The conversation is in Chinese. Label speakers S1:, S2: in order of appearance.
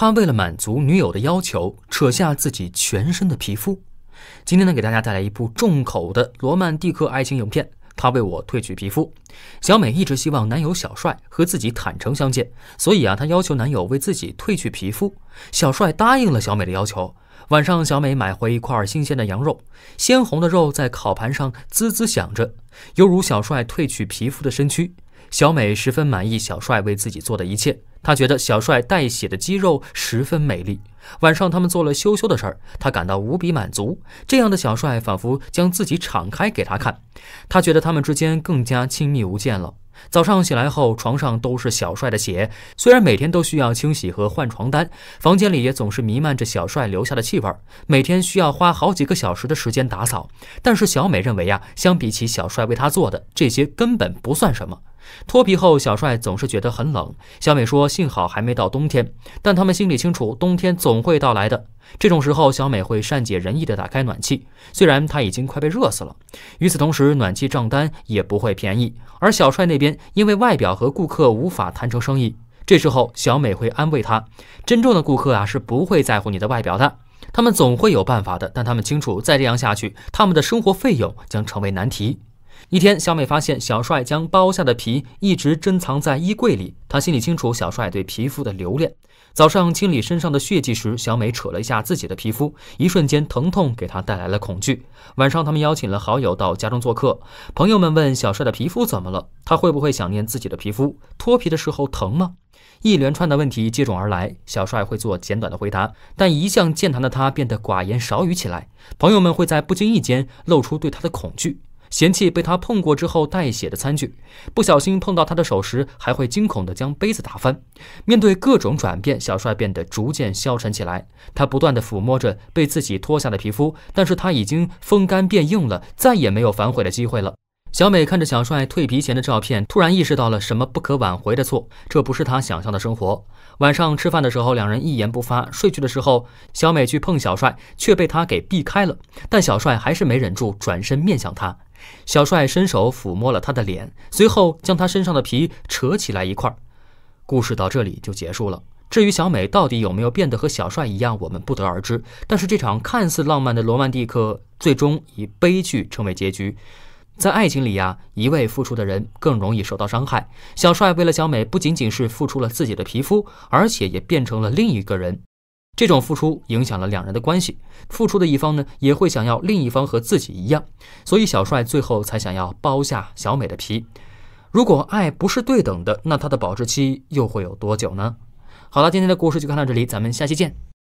S1: 他为了满足女友的要求，扯下自己全身的皮肤。今天呢，给大家带来一部重口的罗曼蒂克爱情影片。他为我褪去皮肤。小美一直希望男友小帅和自己坦诚相见，所以啊，她要求男友为自己褪去皮肤。小帅答应了小美的要求。晚上，小美买回一块新鲜的羊肉，鲜红的肉在烤盘上滋滋响着，犹如小帅褪去皮肤的身躯。小美十分满意小帅为自己做的一切，她觉得小帅带血的肌肉十分美丽。晚上他们做了羞羞的事儿，她感到无比满足。这样的小帅仿佛将自己敞开给她看，她觉得他们之间更加亲密无间了。早上醒来后，床上都是小帅的血。虽然每天都需要清洗和换床单，房间里也总是弥漫着小帅留下的气味，每天需要花好几个小时的时间打扫。但是小美认为啊，相比起小帅为她做的这些，根本不算什么。脱皮后，小帅总是觉得很冷。小美说：“幸好还没到冬天，但他们心里清楚，冬天总会到来的。这种时候，小美会善解人意地打开暖气，虽然她已经快被热死了。与此同时，暖气账单也不会便宜。而小帅那边，因为外表和顾客无法谈成生意，这时候小美会安慰他：‘真正的顾客啊，是不会在乎你的外表的，他们总会有办法的。’但他们清楚，再这样下去，他们的生活费用将成为难题。”一天，小美发现小帅将剥下的皮一直珍藏在衣柜里。她心里清楚小帅对皮肤的留恋。早上清理身上的血迹时，小美扯了一下自己的皮肤，一瞬间疼痛给她带来了恐惧。晚上，他们邀请了好友到家中做客。朋友们问小帅的皮肤怎么了，他会不会想念自己的皮肤？脱皮的时候疼吗？一连串的问题接踵而来。小帅会做简短的回答，但一向健谈的他变得寡言少语起来。朋友们会在不经意间露出对他的恐惧。嫌弃被他碰过之后带血的餐具，不小心碰到他的手时，还会惊恐地将杯子打翻。面对各种转变，小帅变得逐渐消沉起来。他不断地抚摸着被自己脱下的皮肤，但是他已经风干变硬了，再也没有反悔的机会了。小美看着小帅蜕皮前的照片，突然意识到了什么不可挽回的错。这不是他想象的生活。晚上吃饭的时候，两人一言不发，睡去的时候，小美去碰小帅，却被他给避开了。但小帅还是没忍住，转身面向他，小帅伸手抚摸了他的脸，随后将他身上的皮扯起来一块儿。故事到这里就结束了。至于小美到底有没有变得和小帅一样，我们不得而知。但是这场看似浪漫的罗曼蒂克，最终以悲剧成为结局。在爱情里呀，一味付出的人更容易受到伤害。小帅为了小美，不仅仅是付出了自己的皮肤，而且也变成了另一个人。这种付出影响了两人的关系，付出的一方呢也会想要另一方和自己一样，所以小帅最后才想要剥下小美的皮。如果爱不是对等的，那它的保质期又会有多久呢？好了，今天的故事就看到这里，咱们下期见。